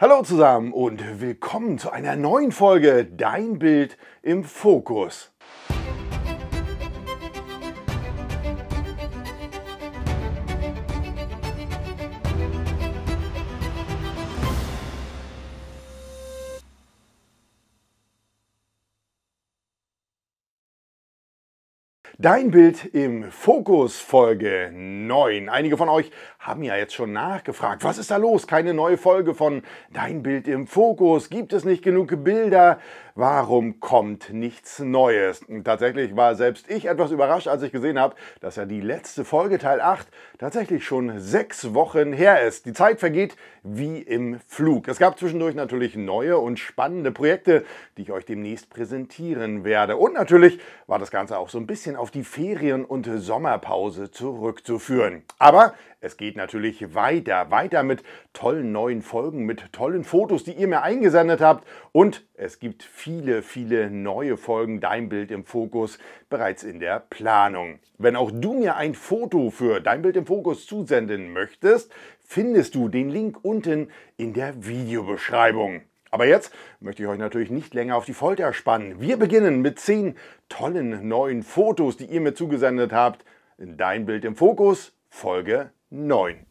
Hallo zusammen und willkommen zu einer neuen Folge Dein Bild im Fokus. Dein Bild im Fokus Folge 9. Einige von euch haben ja jetzt schon nachgefragt, was ist da los? Keine neue Folge von Dein Bild im Fokus. Gibt es nicht genug Bilder? warum kommt nichts Neues? Und tatsächlich war selbst ich etwas überrascht, als ich gesehen habe, dass ja die letzte Folge Teil 8 tatsächlich schon sechs Wochen her ist. Die Zeit vergeht wie im Flug. Es gab zwischendurch natürlich neue und spannende Projekte, die ich euch demnächst präsentieren werde. Und natürlich war das Ganze auch so ein bisschen auf die Ferien und Sommerpause zurückzuführen. Aber es geht natürlich weiter, weiter mit tollen neuen Folgen, mit tollen Fotos, die ihr mir eingesendet habt. Und es gibt viel viele, viele neue Folgen Dein Bild im Fokus bereits in der Planung. Wenn auch du mir ein Foto für Dein Bild im Fokus zusenden möchtest, findest du den Link unten in der Videobeschreibung. Aber jetzt möchte ich euch natürlich nicht länger auf die Folter spannen. Wir beginnen mit zehn tollen neuen Fotos, die ihr mir zugesendet habt. Dein Bild im Fokus, Folge 9.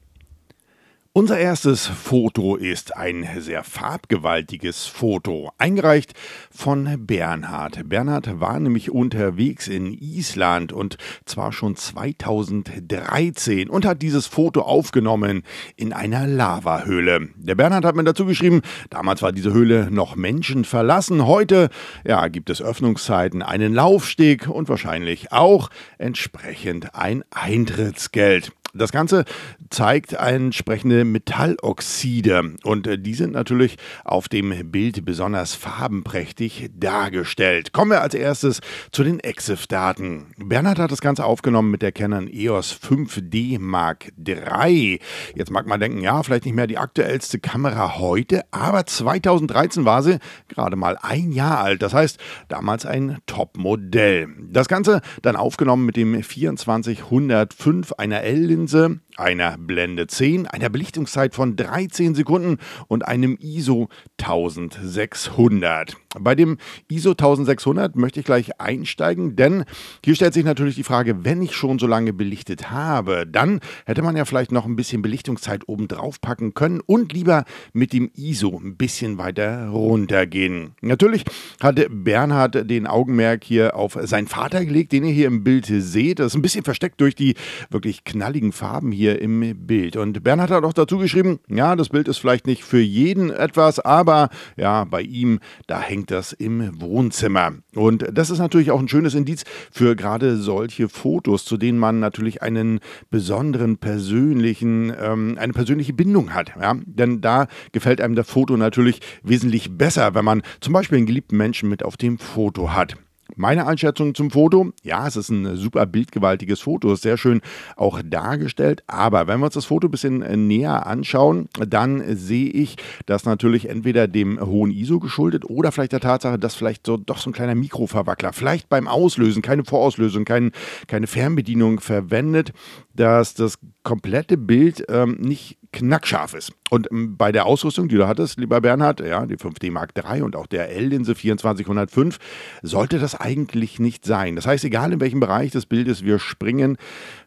Unser erstes Foto ist ein sehr farbgewaltiges Foto, eingereicht von Bernhard. Bernhard war nämlich unterwegs in Island und zwar schon 2013 und hat dieses Foto aufgenommen in einer Lavahöhle. Der Bernhard hat mir dazu geschrieben, damals war diese Höhle noch Menschen verlassen. Heute ja, gibt es Öffnungszeiten, einen Laufsteg und wahrscheinlich auch entsprechend ein Eintrittsgeld. Das Ganze zeigt entsprechende Metalloxide und äh, die sind natürlich auf dem Bild besonders farbenprächtig dargestellt. Kommen wir als erstes zu den EXIF-Daten. Bernhard hat das Ganze aufgenommen mit der Canon EOS 5D Mark III. Jetzt mag man denken, ja, vielleicht nicht mehr die aktuellste Kamera heute, aber 2013 war sie gerade mal ein Jahr alt. Das heißt, damals ein Top-Modell. Das Ganze dann aufgenommen mit dem 2405 einer L Linse einer Blende 10, einer Belichtungszeit von 13 Sekunden und einem ISO 1600. Bei dem ISO 1600 möchte ich gleich einsteigen, denn hier stellt sich natürlich die Frage, wenn ich schon so lange belichtet habe, dann hätte man ja vielleicht noch ein bisschen Belichtungszeit oben drauf packen können und lieber mit dem ISO ein bisschen weiter runtergehen. Natürlich hatte Bernhard den Augenmerk hier auf seinen Vater gelegt, den ihr hier im Bild seht. Das ist ein bisschen versteckt durch die wirklich knalligen Farben hier hier im Bild. Und Bernhard hat auch dazu geschrieben, ja, das Bild ist vielleicht nicht für jeden etwas, aber ja, bei ihm, da hängt das im Wohnzimmer. Und das ist natürlich auch ein schönes Indiz für gerade solche Fotos, zu denen man natürlich einen besonderen persönlichen, ähm, eine persönliche Bindung hat. Ja? Denn da gefällt einem das Foto natürlich wesentlich besser, wenn man zum Beispiel einen geliebten Menschen mit auf dem Foto hat. Meine Einschätzung zum Foto, ja, es ist ein super bildgewaltiges Foto, ist sehr schön auch dargestellt, aber wenn wir uns das Foto ein bisschen äh, näher anschauen, dann sehe ich, dass natürlich entweder dem hohen ISO geschuldet oder vielleicht der Tatsache, dass vielleicht so doch so ein kleiner Mikroverwackler, vielleicht beim Auslösen, keine Vorauslösung, kein, keine Fernbedienung verwendet, dass das komplette Bild ähm, nicht knackscharf ist. Und ähm, bei der Ausrüstung, die du hattest, lieber Bernhard, ja, die 5D Mark III und auch der L-Linse 2405, sollte das eigentlich nicht sein. Das heißt, egal in welchem Bereich des Bildes wir springen,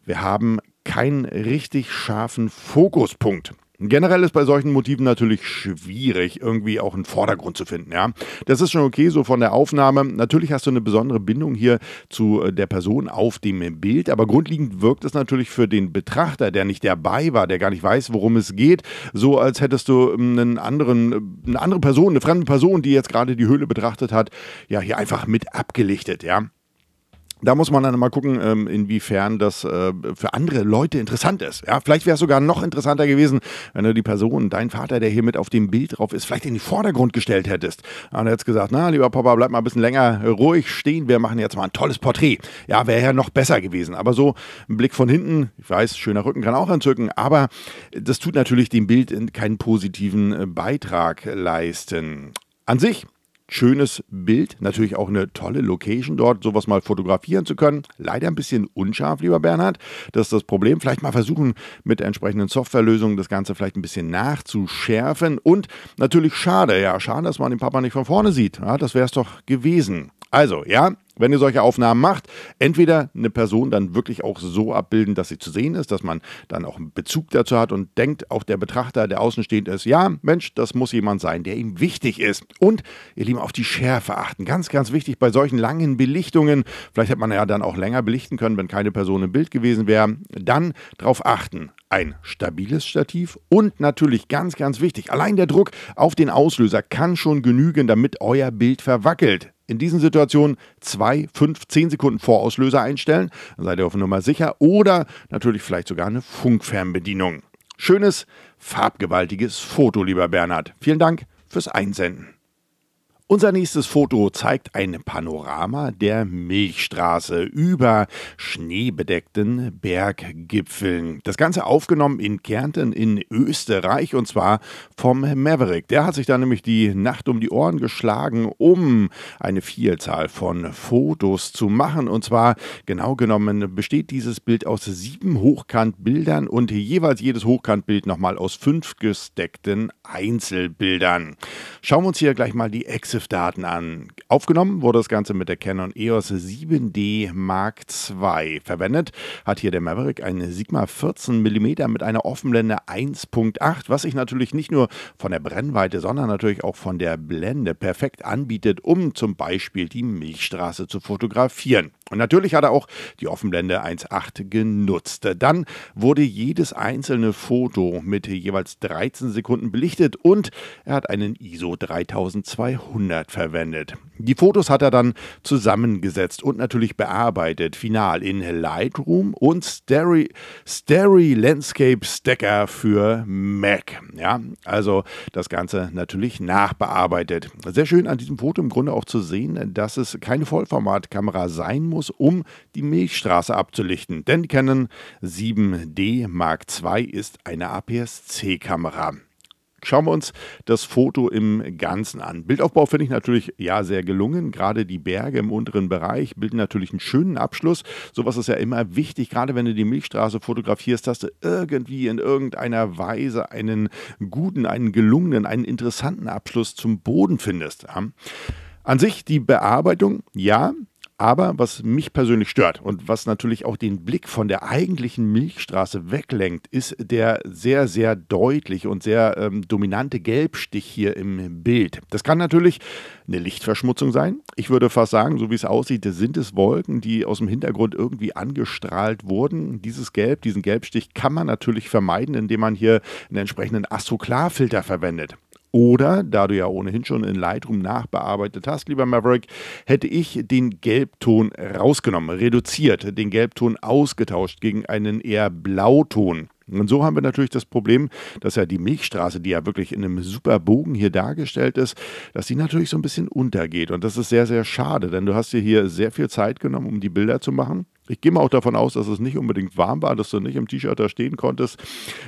wir haben keinen richtig scharfen Fokuspunkt. Generell ist bei solchen Motiven natürlich schwierig, irgendwie auch einen Vordergrund zu finden. Ja? Das ist schon okay, so von der Aufnahme. Natürlich hast du eine besondere Bindung hier zu äh, der Person auf dem Bild, aber grundlegend wirkt es natürlich für den Betrachter, der nicht dabei war, der gar nicht weiß, worum es geht, so als hättest du ähm, einen anderen, äh, eine andere Person, eine fremde Person, die jetzt gerade die Höhle betrachtet hat, ja, hier einfach mit abgelichtet. Ja? da muss man dann mal gucken, ähm, inwiefern das äh, für andere Leute interessant ist. Ja, vielleicht wäre es sogar noch interessanter gewesen, wenn du die Person, dein Vater, der hier mit auf dem Bild drauf ist, vielleicht in den Vordergrund gestellt hättest. Und er hättest gesagt, na, lieber Papa, bleib mal ein bisschen länger ruhig stehen, wir machen jetzt mal ein tolles Porträt. Ja, wäre ja noch besser gewesen. Aber so ein Blick von hinten, ich weiß, schöner Rücken kann auch entzücken, aber das tut natürlich dem Bild keinen positiven äh, Beitrag leisten. An sich schönes Bild, natürlich auch eine tolle Location dort, sowas mal fotografieren zu können. Leider ein bisschen unscharf, lieber Bernhard. Das ist das Problem. Vielleicht mal versuchen, mit entsprechenden Softwarelösungen das Ganze vielleicht ein bisschen nachzuschärfen. Und natürlich schade, ja, schade, dass man den Papa nicht von vorne sieht. Ja, das wäre es doch gewesen. Also, ja, wenn ihr solche Aufnahmen macht, entweder eine Person dann wirklich auch so abbilden, dass sie zu sehen ist, dass man dann auch einen Bezug dazu hat und denkt, auch der Betrachter, der außenstehend ist, ja, Mensch, das muss jemand sein, der ihm wichtig ist. Und ihr Lieben, auf die Schärfe achten. Ganz, ganz wichtig bei solchen langen Belichtungen. Vielleicht hätte man ja dann auch länger belichten können, wenn keine Person im Bild gewesen wäre. Dann darauf achten ein stabiles Stativ und natürlich ganz, ganz wichtig, allein der Druck auf den Auslöser kann schon genügen, damit euer Bild verwackelt in diesen Situationen zwei, fünf, zehn Sekunden Vorauslöser einstellen. Dann seid ihr auf Nummer sicher. Oder natürlich vielleicht sogar eine Funkfernbedienung. Schönes, farbgewaltiges Foto, lieber Bernhard. Vielen Dank fürs Einsenden. Unser nächstes Foto zeigt ein Panorama der Milchstraße über schneebedeckten Berggipfeln. Das Ganze aufgenommen in Kärnten in Österreich und zwar vom Maverick. Der hat sich da nämlich die Nacht um die Ohren geschlagen, um eine Vielzahl von Fotos zu machen. Und zwar genau genommen besteht dieses Bild aus sieben Hochkantbildern und jeweils jedes Hochkantbild nochmal aus fünf gesteckten Einzelbildern. Schauen wir uns hier gleich mal die Ex EXIF-Daten an. Aufgenommen wurde das Ganze mit der Canon EOS 7D Mark II. Verwendet hat hier der Maverick eine Sigma 14 mm mit einer Offenblende 1.8, was sich natürlich nicht nur von der Brennweite, sondern natürlich auch von der Blende perfekt anbietet, um zum Beispiel die Milchstraße zu fotografieren. Und natürlich hat er auch die Offenblende 1.8 genutzt. Dann wurde jedes einzelne Foto mit jeweils 13 Sekunden belichtet und er hat einen ISO 3200 Jahrhundert verwendet. Die Fotos hat er dann zusammengesetzt und natürlich bearbeitet, final in Lightroom und Stereo, Steri Landscape Stacker für Mac. Ja, also das Ganze natürlich nachbearbeitet. Sehr schön an diesem Foto im Grunde auch zu sehen, dass es keine Vollformatkamera sein muss, um die Milchstraße abzulichten. Denn Canon 7D Mark II ist eine APS-C-Kamera. Schauen wir uns das Foto im Ganzen an. Bildaufbau finde ich natürlich ja sehr gelungen. Gerade die Berge im unteren Bereich bilden natürlich einen schönen Abschluss. Sowas ist ja immer wichtig, gerade wenn du die Milchstraße fotografierst, dass du irgendwie in irgendeiner Weise einen guten, einen gelungenen, einen interessanten Abschluss zum Boden findest. An sich die Bearbeitung, ja, aber was mich persönlich stört und was natürlich auch den Blick von der eigentlichen Milchstraße weglenkt, ist der sehr, sehr deutliche und sehr ähm, dominante Gelbstich hier im Bild. Das kann natürlich eine Lichtverschmutzung sein. Ich würde fast sagen, so wie es aussieht, sind es Wolken, die aus dem Hintergrund irgendwie angestrahlt wurden. Dieses Gelb, diesen Gelbstich kann man natürlich vermeiden, indem man hier einen entsprechenden Astroklarfilter verwendet. Oder, da du ja ohnehin schon in Lightroom nachbearbeitet hast, lieber Maverick, hätte ich den Gelbton rausgenommen, reduziert, den Gelbton ausgetauscht gegen einen eher Blauton. Und so haben wir natürlich das Problem, dass ja die Milchstraße, die ja wirklich in einem super Bogen hier dargestellt ist, dass die natürlich so ein bisschen untergeht. Und das ist sehr, sehr schade, denn du hast dir hier sehr viel Zeit genommen, um die Bilder zu machen. Ich gehe mal auch davon aus, dass es nicht unbedingt warm war, dass du nicht im T-Shirt da stehen konntest.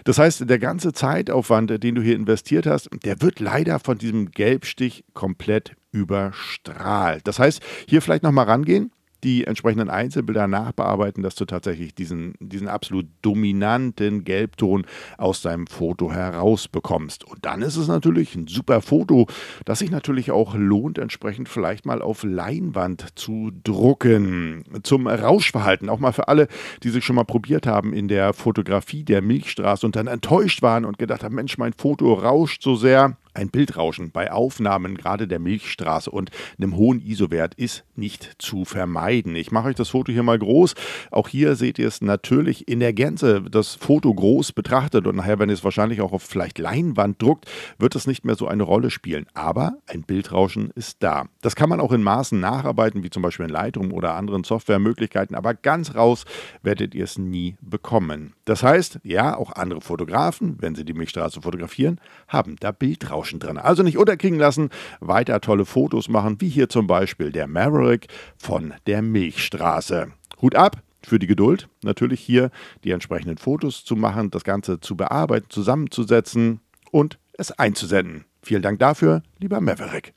Das heißt, der ganze Zeitaufwand, den du hier investiert hast, der wird leider von diesem Gelbstich komplett überstrahlt. Das heißt, hier vielleicht nochmal rangehen die entsprechenden Einzelbilder nachbearbeiten, dass du tatsächlich diesen, diesen absolut dominanten Gelbton aus deinem Foto herausbekommst. Und dann ist es natürlich ein super Foto, das sich natürlich auch lohnt, entsprechend vielleicht mal auf Leinwand zu drucken. Zum Rauschverhalten, auch mal für alle, die sich schon mal probiert haben in der Fotografie der Milchstraße und dann enttäuscht waren und gedacht haben, Mensch, mein Foto rauscht so sehr. Ein Bildrauschen bei Aufnahmen gerade der Milchstraße und einem hohen ISO-Wert ist nicht zu vermeiden. Ich mache euch das Foto hier mal groß. Auch hier seht ihr es natürlich in der Gänze. Das Foto groß betrachtet und nachher, wenn ihr es wahrscheinlich auch auf vielleicht Leinwand druckt, wird das nicht mehr so eine Rolle spielen. Aber ein Bildrauschen ist da. Das kann man auch in Maßen nacharbeiten, wie zum Beispiel in Lightroom oder anderen Softwaremöglichkeiten. Aber ganz raus werdet ihr es nie bekommen. Das heißt, ja, auch andere Fotografen, wenn sie die Milchstraße fotografieren, haben da Bildrauschen. Rauschen drin. Also nicht unterkriegen lassen, weiter tolle Fotos machen, wie hier zum Beispiel der Maverick von der Milchstraße. Hut ab! für die Geduld, natürlich hier die entsprechenden Fotos zu machen, das Ganze zu bearbeiten, zusammenzusetzen und es einzusenden. Vielen Dank dafür, lieber Maverick.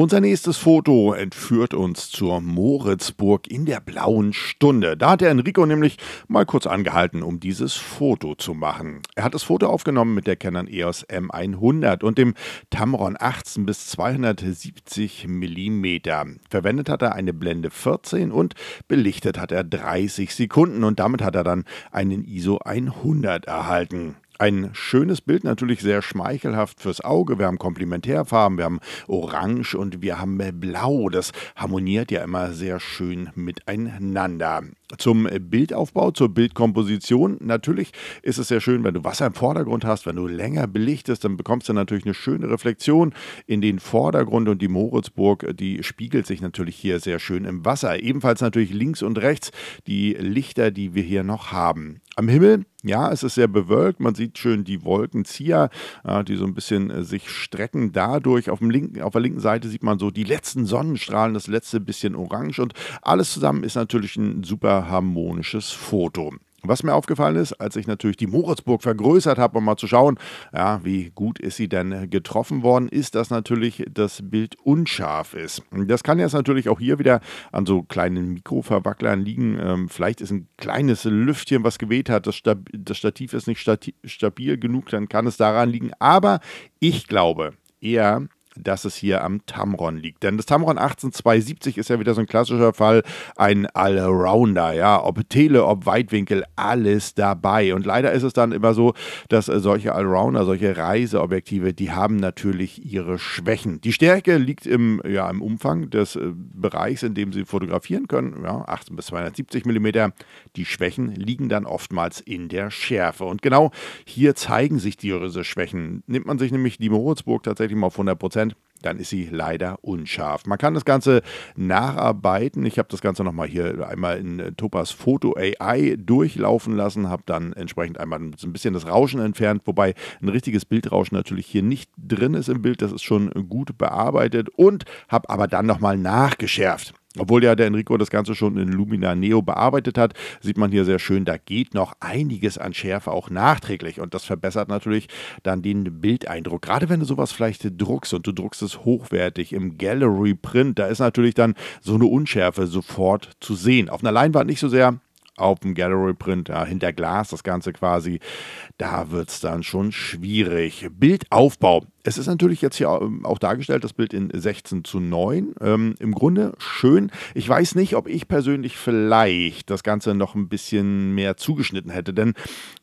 Unser nächstes Foto entführt uns zur Moritzburg in der blauen Stunde. Da hat der Enrico nämlich mal kurz angehalten, um dieses Foto zu machen. Er hat das Foto aufgenommen mit der Canon EOS M100 und dem Tamron 18 bis 270 mm. Verwendet hat er eine Blende 14 und belichtet hat er 30 Sekunden und damit hat er dann einen ISO 100 erhalten. Ein schönes Bild, natürlich sehr schmeichelhaft fürs Auge. Wir haben Komplementärfarben, wir haben Orange und wir haben Blau. Das harmoniert ja immer sehr schön miteinander zum äh, Bildaufbau, zur Bildkomposition. Natürlich ist es sehr schön, wenn du Wasser im Vordergrund hast, wenn du länger belichtest, dann bekommst du natürlich eine schöne Reflexion in den Vordergrund und die Moritzburg, äh, die spiegelt sich natürlich hier sehr schön im Wasser. Ebenfalls natürlich links und rechts die Lichter, die wir hier noch haben. Am Himmel ja, es ist sehr bewölkt. Man sieht schön die Wolkenzieher, äh, die so ein bisschen sich strecken. Dadurch auf, dem linken, auf der linken Seite sieht man so die letzten Sonnenstrahlen, das letzte bisschen orange. Und alles zusammen ist natürlich ein super harmonisches Foto. Was mir aufgefallen ist, als ich natürlich die Moritzburg vergrößert habe, um mal zu schauen, ja, wie gut ist sie denn getroffen worden, ist, dass natürlich das Bild unscharf ist. Das kann jetzt natürlich auch hier wieder an so kleinen Mikroverwacklern liegen. Ähm, vielleicht ist ein kleines Lüftchen, was geweht hat. Das, Stativ ist nicht stabil genug, dann kann es daran liegen. Aber ich glaube eher, dass es hier am Tamron liegt. Denn das Tamron 18270 ist ja wieder so ein klassischer Fall, ein Allrounder, ja, ob Tele, ob Weitwinkel, alles dabei. Und leider ist es dann immer so, dass äh, solche Allrounder, solche Reiseobjektive, die haben natürlich ihre Schwächen. Die Stärke liegt im, ja, im Umfang des äh, Bereichs, in dem sie fotografieren können, ja, 18 bis 270 mm. Die Schwächen liegen dann oftmals in der Schärfe. Und genau hier zeigen sich diese Schwächen. Nimmt man sich nämlich die Moritzburg tatsächlich mal auf 100 Prozent, dann ist sie leider unscharf. Man kann das Ganze nacharbeiten. Ich habe das Ganze nochmal hier einmal in äh, Topas Foto AI durchlaufen lassen, habe dann entsprechend einmal so ein bisschen das Rauschen entfernt, wobei ein richtiges Bildrauschen natürlich hier nicht drin ist im Bild. Das ist schon gut bearbeitet und habe aber dann nochmal nachgeschärft. Obwohl ja der Enrico das Ganze schon in Lumina Neo bearbeitet hat, sieht man hier sehr schön, da geht noch einiges an Schärfe auch nachträglich und das verbessert natürlich dann den Bildeindruck. Gerade wenn du sowas vielleicht druckst und du druckst es hochwertig im Gallery Print, da ist natürlich dann so eine Unschärfe sofort zu sehen. Auf einer Leinwand nicht so sehr, auf dem Gallery Print, ja, hinter Glas, das Ganze quasi, da wird es dann schon schwierig. Bildaufbau es ist natürlich jetzt hier ähm, auch dargestellt, das Bild in 16 zu 9. Ähm, Im Grunde schön. Ich weiß nicht, ob ich persönlich vielleicht das Ganze noch ein bisschen mehr zugeschnitten hätte, denn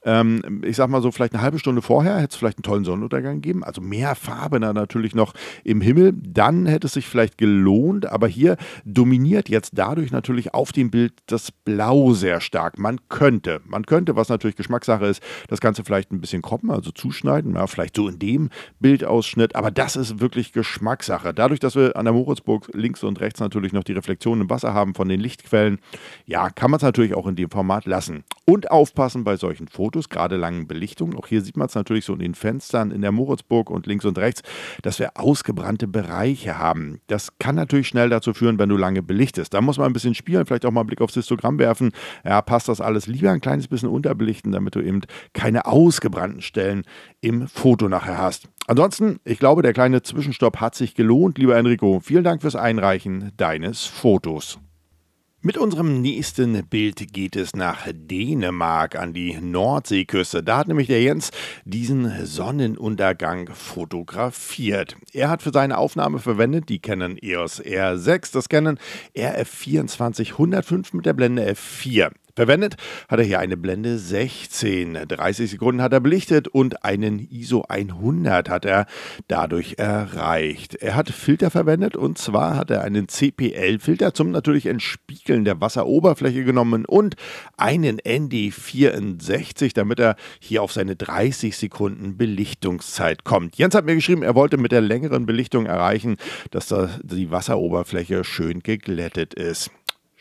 ähm, ich sag mal so, vielleicht eine halbe Stunde vorher hätte es vielleicht einen tollen Sonnenuntergang gegeben, also mehr Farbe da natürlich noch im Himmel. Dann hätte es sich vielleicht gelohnt, aber hier dominiert jetzt dadurch natürlich auf dem Bild das Blau sehr stark. Man könnte, man könnte, was natürlich Geschmackssache ist, das Ganze vielleicht ein bisschen kroppen, also zuschneiden, ja, vielleicht so in dem Bild auch Bildausschnitt, aber das ist wirklich Geschmackssache. Dadurch, dass wir an der Moritzburg links und rechts natürlich noch die Reflexionen im Wasser haben von den Lichtquellen, ja, kann man es natürlich auch in dem Format lassen. Und aufpassen bei solchen Fotos, gerade langen Belichtungen. Auch hier sieht man es natürlich so in den Fenstern in der Moritzburg und links und rechts, dass wir ausgebrannte Bereiche haben. Das kann natürlich schnell dazu führen, wenn du lange belichtest. Da muss man ein bisschen spielen, vielleicht auch mal einen Blick aufs Histogramm werfen. Ja, passt das alles lieber ein kleines bisschen unterbelichten, damit du eben keine ausgebrannten Stellen im Foto nachher hast. Ansonsten, ich glaube, der kleine Zwischenstopp hat sich gelohnt, lieber Enrico. Vielen Dank fürs Einreichen deines Fotos. Mit unserem nächsten Bild geht es nach Dänemark an die Nordseeküste. Da hat nämlich der Jens diesen Sonnenuntergang fotografiert. Er hat für seine Aufnahme verwendet die Canon EOS R6, das Canon RF24 105 mit der Blende F4. Verwendet hat er hier eine Blende 16, 30 Sekunden hat er belichtet und einen ISO 100 hat er dadurch erreicht. Er hat Filter verwendet und zwar hat er einen CPL-Filter zum natürlich Entspiegeln der Wasseroberfläche genommen und einen ND64, damit er hier auf seine 30 Sekunden Belichtungszeit kommt. Jens hat mir geschrieben, er wollte mit der längeren Belichtung erreichen, dass da die Wasseroberfläche schön geglättet ist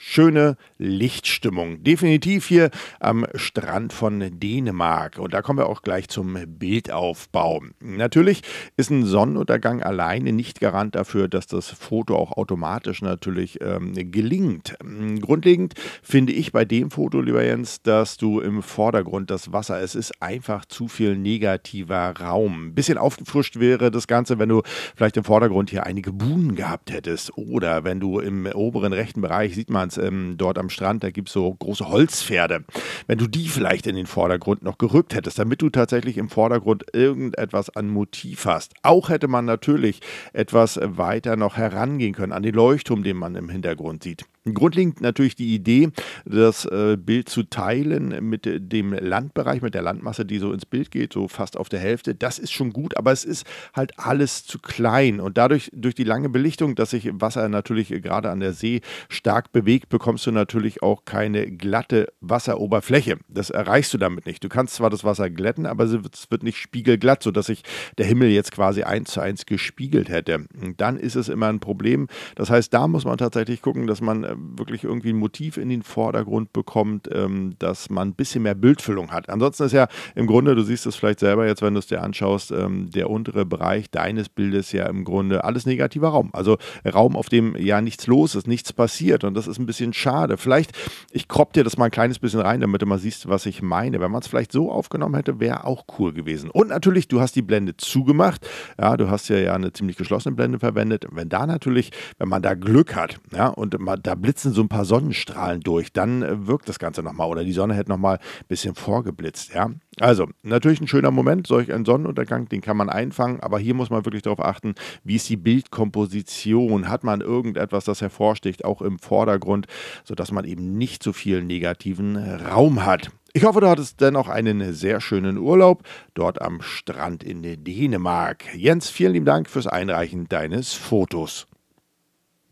schöne Lichtstimmung. Definitiv hier am Strand von Dänemark. Und da kommen wir auch gleich zum Bildaufbau. Natürlich ist ein Sonnenuntergang alleine nicht Garant dafür, dass das Foto auch automatisch natürlich ähm, gelingt. Grundlegend finde ich bei dem Foto, lieber Jens, dass du im Vordergrund das Wasser, es ist einfach zu viel negativer Raum. Ein bisschen aufgefrischt wäre das Ganze, wenn du vielleicht im Vordergrund hier einige Buhnen gehabt hättest. Oder wenn du im oberen rechten Bereich, sieht man es, ähm, dort am Strand. Da gibt es so große Holzpferde. Wenn du die vielleicht in den Vordergrund noch gerückt hättest, damit du tatsächlich im Vordergrund irgendetwas an Motiv hast. Auch hätte man natürlich etwas weiter noch herangehen können an den Leuchtturm, den man im Hintergrund sieht. Grundlegend natürlich die Idee, das äh, Bild zu teilen mit dem Landbereich, mit der Landmasse, die so ins Bild geht, so fast auf der Hälfte. Das ist schon gut, aber es ist halt alles zu klein. Und dadurch, durch die lange Belichtung, dass sich Wasser natürlich gerade an der See stark bewegt, bekommst du natürlich auch keine glatte Wasseroberfläche. Das erreichst du damit nicht. Du kannst zwar das Wasser glätten, aber es wird nicht spiegelglatt, sodass sich der Himmel jetzt quasi eins zu eins gespiegelt hätte. Und dann ist es immer ein Problem. Das heißt, da muss man tatsächlich gucken, dass man äh, wirklich irgendwie ein Motiv in den Vordergrund bekommt, ähm, dass man ein bisschen mehr Bildfüllung hat. Ansonsten ist ja im Grunde, du siehst es vielleicht selber jetzt, wenn du es dir anschaust, ähm, der untere Bereich deines Bildes ja im Grunde alles negativer Raum. Also Raum, auf dem ja nichts los ist, nichts passiert und das ist ein bisschen schade. Vielleicht, ich kropp dir das mal ein kleines bisschen rein, damit du mal siehst, was ich meine. Wenn man es vielleicht so aufgenommen hätte, wäre auch cool gewesen. Und natürlich, du hast die Blende zugemacht. Ja, du hast ja, ja eine ziemlich geschlossene Blende verwendet. Wenn da natürlich, wenn man da Glück hat, ja, und man, da blitzen so ein paar Sonnenstrahlen durch, dann äh, wirkt das Ganze nochmal oder die Sonne hätte nochmal ein bisschen vorgeblitzt. Ja? Also natürlich ein schöner Moment, solch ein Sonnenuntergang, den kann man einfangen, aber hier muss man wirklich darauf achten, wie ist die Bildkomposition, hat man irgendetwas, das hervorsticht, auch im Vordergrund, sodass man eben nicht so viel negativen äh, Raum hat. Ich hoffe, du hattest dennoch einen sehr schönen Urlaub dort am Strand in Dänemark. Jens, vielen lieben Dank fürs Einreichen deines Fotos.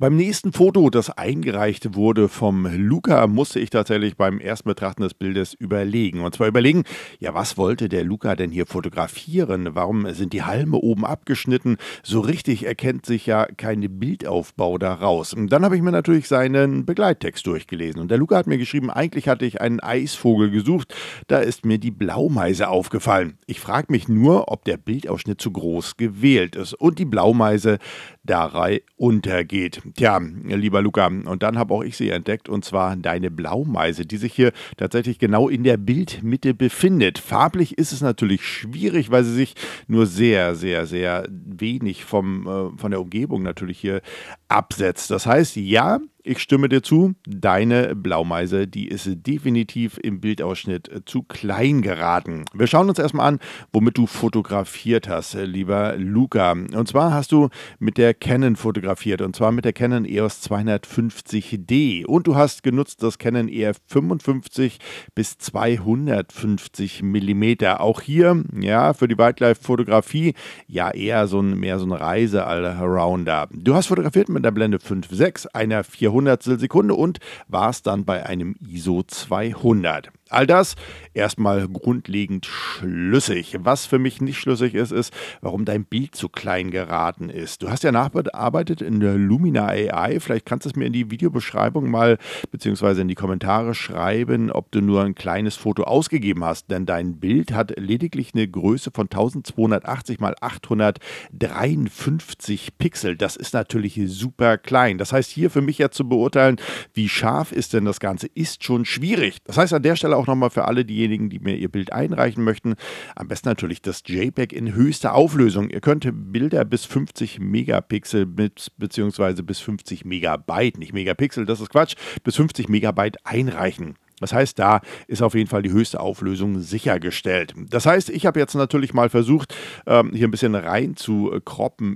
Beim nächsten Foto, das eingereicht wurde vom Luca, musste ich tatsächlich beim ersten Betrachten des Bildes überlegen. Und zwar überlegen, ja, was wollte der Luca denn hier fotografieren? Warum sind die Halme oben abgeschnitten? So richtig erkennt sich ja kein Bildaufbau daraus. Und dann habe ich mir natürlich seinen Begleittext durchgelesen. Und der Luca hat mir geschrieben, eigentlich hatte ich einen Eisvogel gesucht. Da ist mir die Blaumeise aufgefallen. Ich frage mich nur, ob der Bildausschnitt zu groß gewählt ist. Und die Blaumeise, dabei untergeht. Tja, lieber Luca, und dann habe auch ich sie entdeckt, und zwar deine Blaumeise, die sich hier tatsächlich genau in der Bildmitte befindet. Farblich ist es natürlich schwierig, weil sie sich nur sehr, sehr, sehr wenig vom, äh, von der Umgebung natürlich hier absetzt. Das heißt, ja, ich stimme dir zu, deine Blaumeise, die ist definitiv im Bildausschnitt zu klein geraten. Wir schauen uns erstmal an, womit du fotografiert hast, lieber Luca. Und zwar hast du mit der Canon fotografiert und zwar mit der Canon EOS 250D und du hast genutzt das Canon EF 55 bis 250 mm. Auch hier, ja, für die Wildlife-Fotografie ja eher so ein, mehr so ein Reise-Allrounder. Du hast fotografiert mit der Blende 5.6, einer 400 Hundertstel Sekunde und war es dann bei einem ISO 200. All das erstmal grundlegend schlüssig. Was für mich nicht schlüssig ist, ist, warum dein Bild zu klein geraten ist. Du hast ja nachbearbeitet in der Lumina AI. Vielleicht kannst du es mir in die Videobeschreibung mal beziehungsweise in die Kommentare schreiben, ob du nur ein kleines Foto ausgegeben hast. Denn dein Bild hat lediglich eine Größe von 1280 mal 853 Pixel. Das ist natürlich super klein. Das heißt, hier für mich ja zu beurteilen, wie scharf ist denn das Ganze, ist schon schwierig. Das heißt an der Stelle auch auch nochmal für alle diejenigen, die mir ihr Bild einreichen möchten. Am besten natürlich das JPEG in höchster Auflösung. Ihr könnt Bilder bis 50 Megapixel mit, beziehungsweise bis 50 Megabyte, nicht Megapixel, das ist Quatsch, bis 50 Megabyte einreichen. Das heißt, da ist auf jeden Fall die höchste Auflösung sichergestellt. Das heißt, ich habe jetzt natürlich mal versucht, ähm, hier ein bisschen rein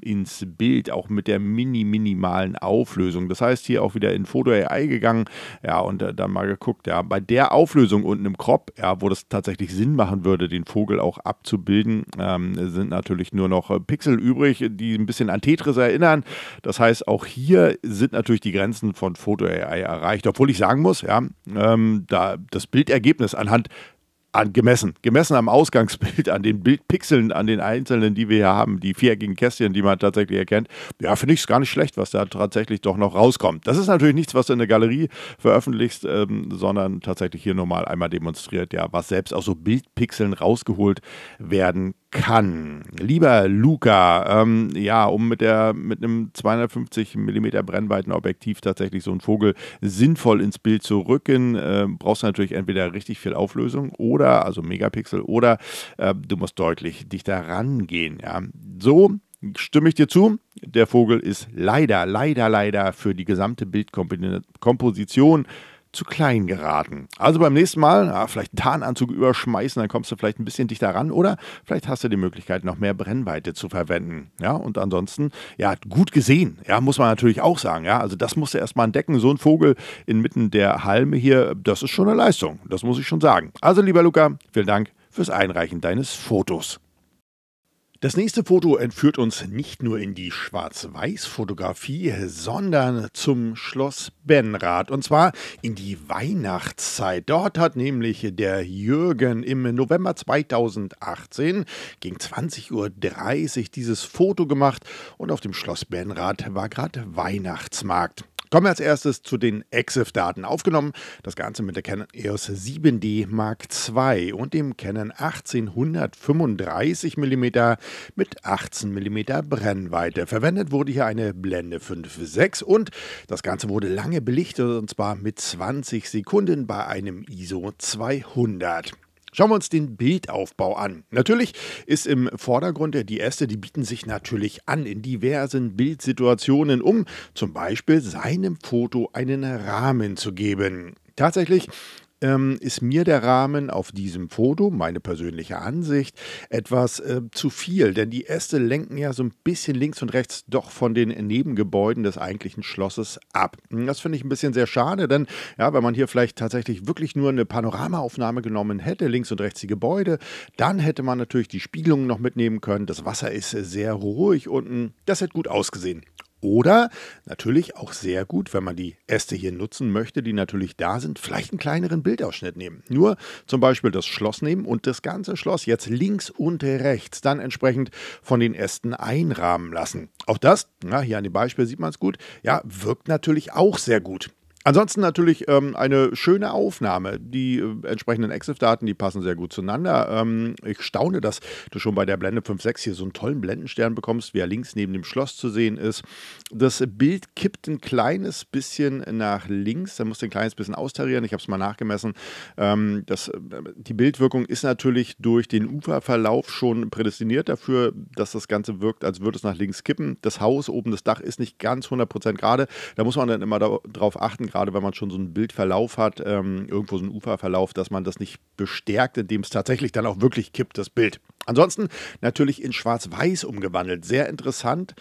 ins Bild, auch mit der mini-minimalen Auflösung. Das heißt, hier auch wieder in Photo AI gegangen, ja, und äh, dann mal geguckt, ja, bei der Auflösung unten im Crop, ja, wo das tatsächlich Sinn machen würde, den Vogel auch abzubilden, ähm, sind natürlich nur noch äh, Pixel übrig, die ein bisschen an Tetris erinnern. Das heißt, auch hier sind natürlich die Grenzen von Photo AI erreicht, obwohl ich sagen muss, ja, ähm, da das Bildergebnis anhand an gemessen, gemessen am Ausgangsbild, an den Bildpixeln, an den einzelnen, die wir hier haben, die viereckigen Kästchen, die man tatsächlich erkennt, ja, finde ich es gar nicht schlecht, was da tatsächlich doch noch rauskommt. Das ist natürlich nichts, was du in der Galerie veröffentlichst, ähm, sondern tatsächlich hier nur mal einmal demonstriert, ja, was selbst aus so Bildpixeln rausgeholt werden kann. Lieber Luca, ähm, ja, um mit, der, mit einem 250 mm Brennweitenobjektiv tatsächlich so einen Vogel sinnvoll ins Bild zu rücken, äh, brauchst du natürlich entweder richtig viel Auflösung oder, also Megapixel, oder äh, du musst deutlich dichter rangehen. Ja. So stimme ich dir zu. Der Vogel ist leider, leider, leider für die gesamte Bildkomposition zu klein geraten. Also beim nächsten Mal ja, vielleicht einen Tarnanzug überschmeißen, dann kommst du vielleicht ein bisschen dichter ran oder vielleicht hast du die Möglichkeit, noch mehr Brennweite zu verwenden. Ja, und ansonsten, ja, gut gesehen, ja, muss man natürlich auch sagen. Ja, also das musst du erstmal entdecken. So ein Vogel inmitten der Halme hier, das ist schon eine Leistung. Das muss ich schon sagen. Also, lieber Luca, vielen Dank fürs Einreichen deines Fotos. Das nächste Foto entführt uns nicht nur in die Schwarz-Weiß-Fotografie, sondern zum Schloss Benrath und zwar in die Weihnachtszeit. Dort hat nämlich der Jürgen im November 2018 gegen 20.30 Uhr dieses Foto gemacht und auf dem Schloss Benrath war gerade Weihnachtsmarkt. Kommen wir als erstes zu den EXIF-Daten. Aufgenommen das Ganze mit der Canon EOS 7D Mark II und dem Canon 1835 mm mit 18 mm Brennweite. Verwendet wurde hier eine Blende 5.6 und das Ganze wurde lange belichtet und zwar mit 20 Sekunden bei einem ISO 200. Schauen wir uns den Bildaufbau an. Natürlich ist im Vordergrund der die Äste, die bieten sich natürlich an in diversen Bildsituationen, um zum Beispiel seinem Foto einen Rahmen zu geben. Tatsächlich ähm, ist mir der Rahmen auf diesem Foto, meine persönliche Ansicht, etwas äh, zu viel, denn die Äste lenken ja so ein bisschen links und rechts doch von den Nebengebäuden des eigentlichen Schlosses ab. Hm, das finde ich ein bisschen sehr schade, denn ja, wenn man hier vielleicht tatsächlich wirklich nur eine Panoramaaufnahme genommen hätte, links und rechts die Gebäude, dann hätte man natürlich die Spiegelungen noch mitnehmen können. Das Wasser ist äh, sehr ruhig unten, hm, das hätte gut ausgesehen. Oder natürlich auch sehr gut, wenn man die Äste hier nutzen möchte, die natürlich da sind, vielleicht einen kleineren Bildausschnitt nehmen. Nur zum Beispiel das Schloss nehmen und das ganze Schloss jetzt links und rechts dann entsprechend von den Ästen einrahmen lassen. Auch das, na, hier an dem Beispiel sieht man es gut, ja, wirkt natürlich auch sehr gut. Ansonsten natürlich ähm, eine schöne Aufnahme. Die äh, entsprechenden EXIF-Daten, die passen sehr gut zueinander. Ähm, ich staune, dass du schon bei der Blende 5.6 hier so einen tollen Blendenstern bekommst, wie er links neben dem Schloss zu sehen ist. Das Bild kippt ein kleines bisschen nach links. Da musst du ein kleines bisschen austarieren. Ich habe es mal nachgemessen. Ähm, das, äh, die Bildwirkung ist natürlich durch den Uferverlauf schon prädestiniert dafür, dass das Ganze wirkt, als würde es nach links kippen. Das Haus oben, das Dach ist nicht ganz 100% gerade. Da muss man dann immer da, drauf achten gerade wenn man schon so einen Bildverlauf hat, ähm, irgendwo so einen Uferverlauf, dass man das nicht bestärkt, indem es tatsächlich dann auch wirklich kippt, das Bild. Ansonsten natürlich in Schwarz-Weiß umgewandelt. Sehr interessant.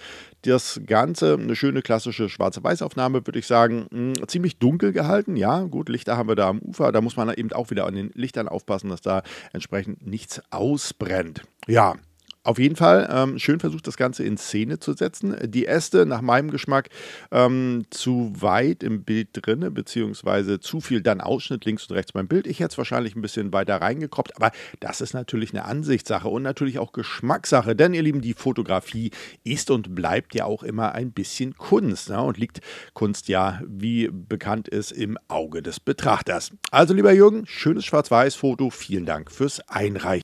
Das Ganze, eine schöne klassische Schwarz-Weiß-Aufnahme, würde ich sagen. Mh, hm, ziemlich dunkel gehalten. Ja, gut, Lichter haben wir da am Ufer. Da muss man eben auch wieder an den Lichtern aufpassen, dass da entsprechend nichts ausbrennt. Ja, auf jeden Fall ähm, schön versucht, das Ganze in Szene zu setzen. Die Äste, nach meinem Geschmack, ähm, zu weit im Bild drin, beziehungsweise zu viel dann Ausschnitt links und rechts beim Bild. Ich hätte es wahrscheinlich ein bisschen weiter reingekroppt, aber das ist natürlich eine Ansichtssache und natürlich auch Geschmackssache, denn ihr Lieben, die Fotografie ist und bleibt ja auch immer ein bisschen Kunst ne? und liegt Kunst ja, wie bekannt ist, im Auge des Betrachters. Also, lieber Jürgen, schönes Schwarz-Weiß-Foto. Vielen Dank fürs Einreichen.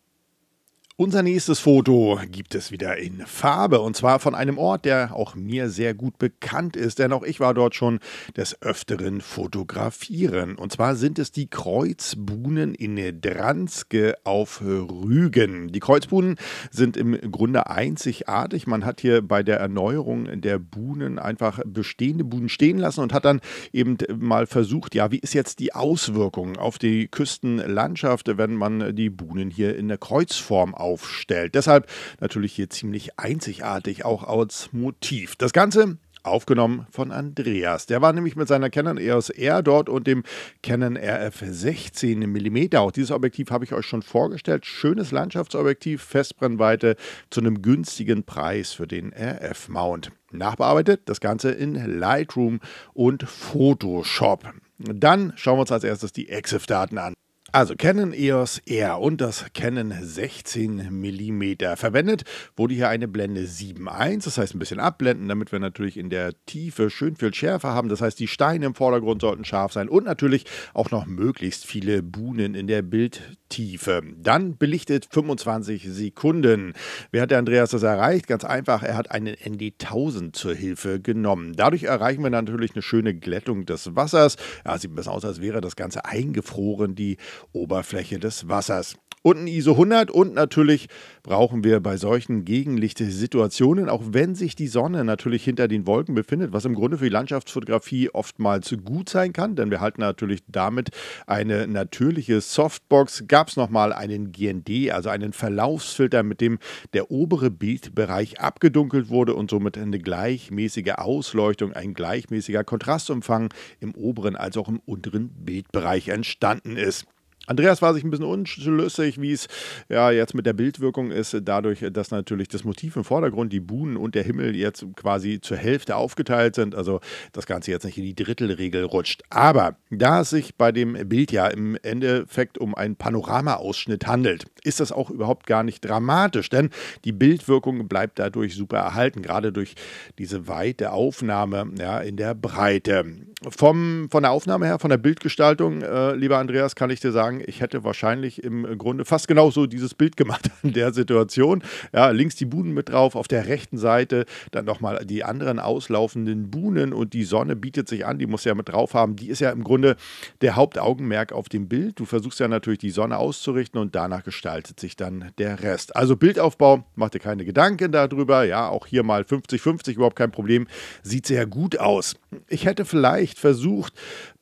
Unser nächstes Foto gibt es wieder in Farbe und zwar von einem Ort, der auch mir sehr gut bekannt ist, denn auch ich war dort schon des Öfteren fotografieren. Und zwar sind es die Kreuzbuhnen in Dranske auf Rügen. Die Kreuzbuhnen sind im Grunde einzigartig. Man hat hier bei der Erneuerung der Buhnen einfach bestehende Buhnen stehen lassen und hat dann eben mal versucht, ja, wie ist jetzt die Auswirkung auf die Küstenlandschaft, wenn man die Buhnen hier in der Kreuzform aufbaut aufstellt. Deshalb natürlich hier ziemlich einzigartig, auch als Motiv. Das Ganze aufgenommen von Andreas. Der war nämlich mit seiner Canon EOS R dort und dem Canon RF 16 mm. Auch dieses Objektiv habe ich euch schon vorgestellt. Schönes Landschaftsobjektiv, Festbrennweite zu einem günstigen Preis für den RF-Mount. Nachbearbeitet das Ganze in Lightroom und Photoshop. Dann schauen wir uns als erstes die EXIF-Daten an. Also Canon EOS R und das Canon 16 mm verwendet, wurde hier eine Blende 7.1, das heißt ein bisschen abblenden, damit wir natürlich in der Tiefe schön viel schärfer haben. Das heißt, die Steine im Vordergrund sollten scharf sein und natürlich auch noch möglichst viele Buhnen in der Bild Tiefe. Dann belichtet 25 Sekunden. Wie hat der Andreas das erreicht? Ganz einfach, er hat einen ND1000 zur Hilfe genommen. Dadurch erreichen wir natürlich eine schöne Glättung des Wassers. Ja, sieht ein bisschen aus, als wäre das Ganze eingefroren, die Oberfläche des Wassers und ein ISO 100 und natürlich brauchen wir bei solchen Gegenlichtsituationen, auch wenn sich die Sonne natürlich hinter den Wolken befindet, was im Grunde für die Landschaftsfotografie oftmals gut sein kann, denn wir halten natürlich damit eine natürliche Softbox. Gab es nochmal einen GND, also einen Verlaufsfilter, mit dem der obere Bildbereich abgedunkelt wurde und somit eine gleichmäßige Ausleuchtung, ein gleichmäßiger Kontrastumfang im oberen als auch im unteren Bildbereich entstanden ist. Andreas war sich ein bisschen unschlüssig, wie es ja jetzt mit der Bildwirkung ist, dadurch, dass natürlich das Motiv im Vordergrund, die Buhnen und der Himmel jetzt quasi zur Hälfte aufgeteilt sind, also das Ganze jetzt nicht in die Drittelregel rutscht. Aber da es sich bei dem Bild ja im Endeffekt um einen Panoramaausschnitt handelt, ist das auch überhaupt gar nicht dramatisch, denn die Bildwirkung bleibt dadurch super erhalten, gerade durch diese weite Aufnahme ja, in der Breite vom, von der Aufnahme her, von der Bildgestaltung, äh, lieber Andreas, kann ich dir sagen, ich hätte wahrscheinlich im Grunde fast genauso dieses Bild gemacht in der Situation. Ja, links die Buhnen mit drauf, auf der rechten Seite dann nochmal die anderen auslaufenden Buhnen und die Sonne bietet sich an, die muss ja mit drauf haben. Die ist ja im Grunde der Hauptaugenmerk auf dem Bild. Du versuchst ja natürlich die Sonne auszurichten und danach gestaltet sich dann der Rest. Also Bildaufbau, mach dir keine Gedanken darüber. Ja, auch hier mal 50-50, überhaupt kein Problem. Sieht sehr gut aus. Ich hätte vielleicht leicht versucht,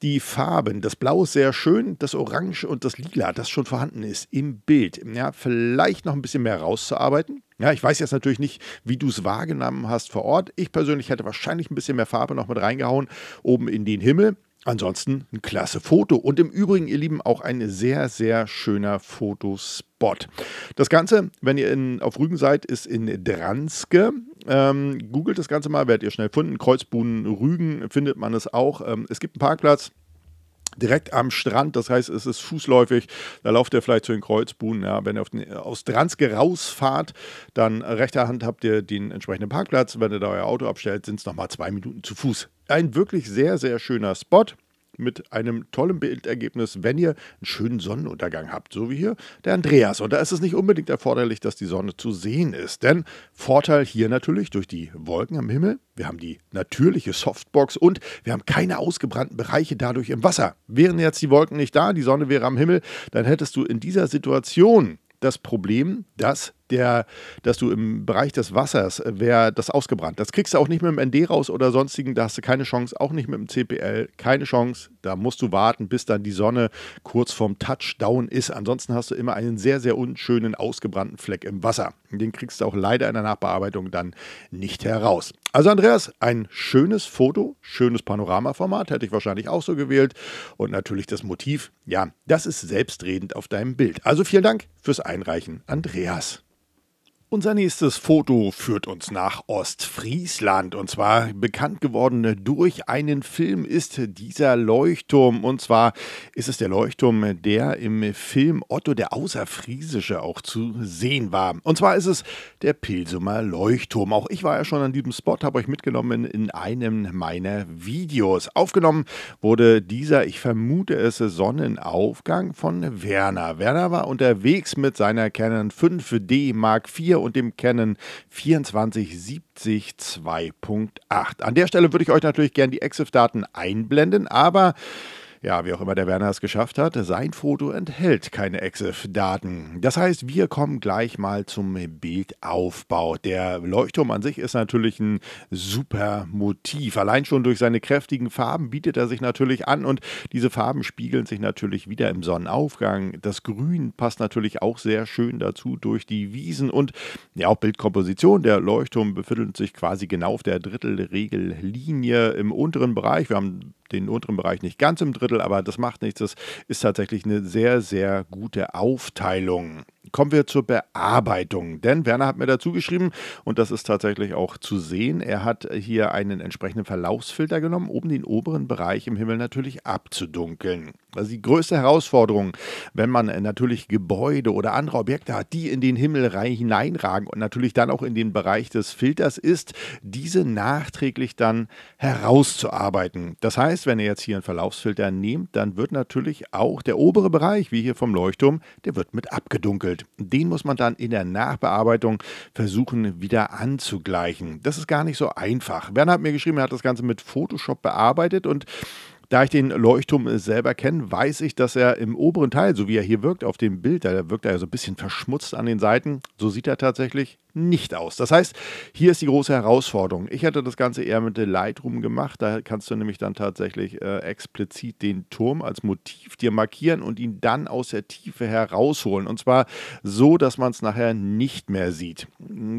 die Farben, das Blau ist sehr schön, das Orange und das Lila, das schon vorhanden ist, im Bild, ja, vielleicht noch ein bisschen mehr rauszuarbeiten. Ja, ich weiß jetzt natürlich nicht, wie du es wahrgenommen hast vor Ort. Ich persönlich hätte wahrscheinlich ein bisschen mehr Farbe noch mit reingehauen, oben in den Himmel. Ansonsten ein klasse Foto und im Übrigen, ihr Lieben, auch ein sehr, sehr schöner Fotospot. Das Ganze, wenn ihr in, auf Rügen seid, ist in Dranske. Ähm, googelt das Ganze mal, werdet ihr schnell finden. Kreuzbuhnen Rügen findet man es auch. Ähm, es gibt einen Parkplatz direkt am Strand. Das heißt, es ist fußläufig. Da lauft ihr vielleicht zu den Kreuzbuhnen. Ja, wenn ihr den, aus Dranske rausfahrt, dann rechter Hand habt ihr den entsprechenden Parkplatz. Wenn ihr da euer Auto abstellt, sind es nochmal zwei Minuten zu Fuß ein wirklich sehr, sehr schöner Spot mit einem tollen Bildergebnis, wenn ihr einen schönen Sonnenuntergang habt, so wie hier der Andreas. Und da ist es nicht unbedingt erforderlich, dass die Sonne zu sehen ist. Denn Vorteil hier natürlich durch die Wolken am Himmel, wir haben die natürliche Softbox und wir haben keine ausgebrannten Bereiche dadurch im Wasser. Wären jetzt die Wolken nicht da, die Sonne wäre am Himmel, dann hättest du in dieser Situation das Problem, dass der, dass du im Bereich des Wassers äh, wäre das ausgebrannt. Das kriegst du auch nicht mit dem ND raus oder sonstigen, da hast du keine Chance, auch nicht mit dem CPL, keine Chance. Da musst du warten, bis dann die Sonne kurz vorm Touchdown ist. Ansonsten hast du immer einen sehr, sehr unschönen, ausgebrannten Fleck im Wasser. Den kriegst du auch leider in der Nachbearbeitung dann nicht heraus. Also Andreas, ein schönes Foto, schönes Panoramaformat, hätte ich wahrscheinlich auch so gewählt. Und natürlich das Motiv, ja, das ist selbstredend auf deinem Bild. Also vielen Dank fürs Einreichen, Andreas. Unser nächstes Foto führt uns nach Ostfriesland und zwar bekannt geworden durch einen Film ist dieser Leuchtturm und zwar ist es der Leuchtturm, der im Film Otto der Außerfriesische auch zu sehen war. Und zwar ist es der Pilsumer Leuchtturm. Auch ich war ja schon an diesem Spot, habe euch mitgenommen in einem meiner Videos. Aufgenommen wurde dieser, ich vermute es, Sonnenaufgang von Werner. Werner war unterwegs mit seiner Canon 5D Mark IV und dem Canon 2470 2.8. An der Stelle würde ich euch natürlich gerne die EXIF-Daten einblenden, aber ja, wie auch immer der Werner es geschafft hat, sein Foto enthält keine EXIF-Daten. Das heißt, wir kommen gleich mal zum Bildaufbau. Der Leuchtturm an sich ist natürlich ein super Motiv. Allein schon durch seine kräftigen Farben bietet er sich natürlich an und diese Farben spiegeln sich natürlich wieder im Sonnenaufgang. Das Grün passt natürlich auch sehr schön dazu durch die Wiesen und ja, auch Bildkomposition. Der Leuchtturm befindet sich quasi genau auf der Drittelregellinie im unteren Bereich. Wir haben den unteren Bereich nicht ganz im Drittel, aber das macht nichts. Das ist tatsächlich eine sehr, sehr gute Aufteilung kommen wir zur Bearbeitung. Denn Werner hat mir dazu geschrieben, und das ist tatsächlich auch zu sehen, er hat hier einen entsprechenden Verlaufsfilter genommen, um den oberen Bereich im Himmel natürlich abzudunkeln. Also die größte Herausforderung, wenn man äh, natürlich Gebäude oder andere Objekte hat, die in den Himmel hineinragen und natürlich dann auch in den Bereich des Filters ist, diese nachträglich dann herauszuarbeiten. Das heißt, wenn ihr jetzt hier einen Verlaufsfilter nehmt, dann wird natürlich auch der obere Bereich, wie hier vom Leuchtturm, der wird mit abgedunkelt fehlt. Den muss man dann in der Nachbearbeitung versuchen wieder anzugleichen. Das ist gar nicht so einfach. Werner hat mir geschrieben, er hat das Ganze mit Photoshop bearbeitet und da ich den Leuchtturm selber kenne, weiß ich, dass er im oberen Teil, so wie er hier wirkt auf dem Bild, da wirkt er so ein bisschen verschmutzt an den Seiten. So sieht er tatsächlich nicht aus. Das heißt, hier ist die große Herausforderung. Ich hätte das Ganze eher mit der Lightroom gemacht. Da kannst du nämlich dann tatsächlich äh, explizit den Turm als Motiv dir markieren und ihn dann aus der Tiefe herausholen. Und zwar so, dass man es nachher nicht mehr sieht.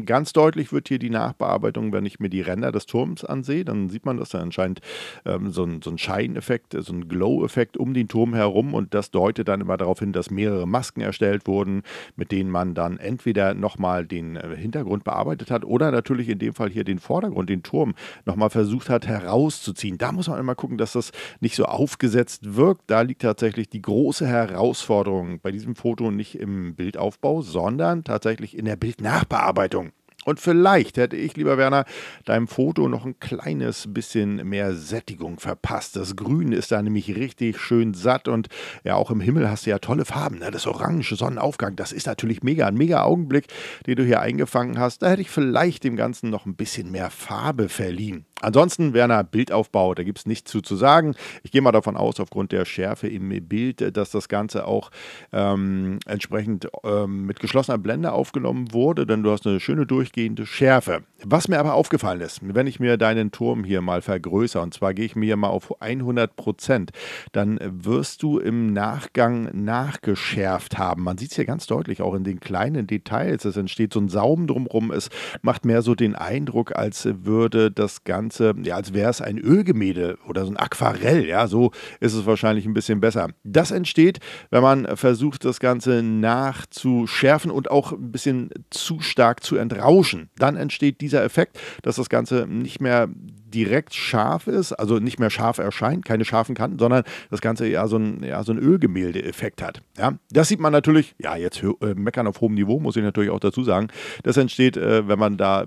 Ganz deutlich wird hier die Nachbearbeitung, wenn ich mir die Ränder des Turms ansehe, dann sieht man, dass da anscheinend ähm, so, ein, so ein Scheineffekt, äh, so ein Glow-Effekt um den Turm herum und das deutet dann immer darauf hin, dass mehrere Masken erstellt wurden, mit denen man dann entweder nochmal den äh, Hintergrund bearbeitet hat oder natürlich in dem Fall hier den Vordergrund, den Turm, nochmal versucht hat herauszuziehen. Da muss man einmal gucken, dass das nicht so aufgesetzt wirkt. Da liegt tatsächlich die große Herausforderung bei diesem Foto nicht im Bildaufbau, sondern tatsächlich in der Bildnachbearbeitung. Und vielleicht hätte ich, lieber Werner, deinem Foto noch ein kleines bisschen mehr Sättigung verpasst. Das Grün ist da nämlich richtig schön satt und ja, auch im Himmel hast du ja tolle Farben. Ne? Das orange Sonnenaufgang, das ist natürlich mega, ein mega Augenblick, den du hier eingefangen hast. Da hätte ich vielleicht dem Ganzen noch ein bisschen mehr Farbe verliehen. Ansonsten, Werner, Bildaufbau, da gibt es nichts zu, zu sagen. Ich gehe mal davon aus, aufgrund der Schärfe im Bild, dass das Ganze auch ähm, entsprechend ähm, mit geschlossener Blende aufgenommen wurde, denn du hast eine schöne durchgehende Schärfe. Was mir aber aufgefallen ist, wenn ich mir deinen Turm hier mal vergrößere, und zwar gehe ich mir hier mal auf 100 Prozent, dann wirst du im Nachgang nachgeschärft haben. Man sieht es hier ganz deutlich, auch in den kleinen Details. Es entsteht so ein Saum drumherum. Es macht mehr so den Eindruck, als würde das Ganze Ganze, ja, als wäre es ein Ölgemälde oder so ein Aquarell, ja, so ist es wahrscheinlich ein bisschen besser. Das entsteht, wenn man versucht, das Ganze nachzuschärfen und auch ein bisschen zu stark zu entrauschen. Dann entsteht dieser Effekt, dass das Ganze nicht mehr direkt scharf ist, also nicht mehr scharf erscheint, keine scharfen Kanten, sondern das Ganze ja so ein, ja, so ein Ölgemälde-Effekt hat. Ja? Das sieht man natürlich, ja, jetzt äh, meckern auf hohem Niveau, muss ich natürlich auch dazu sagen. Das entsteht, äh, wenn man da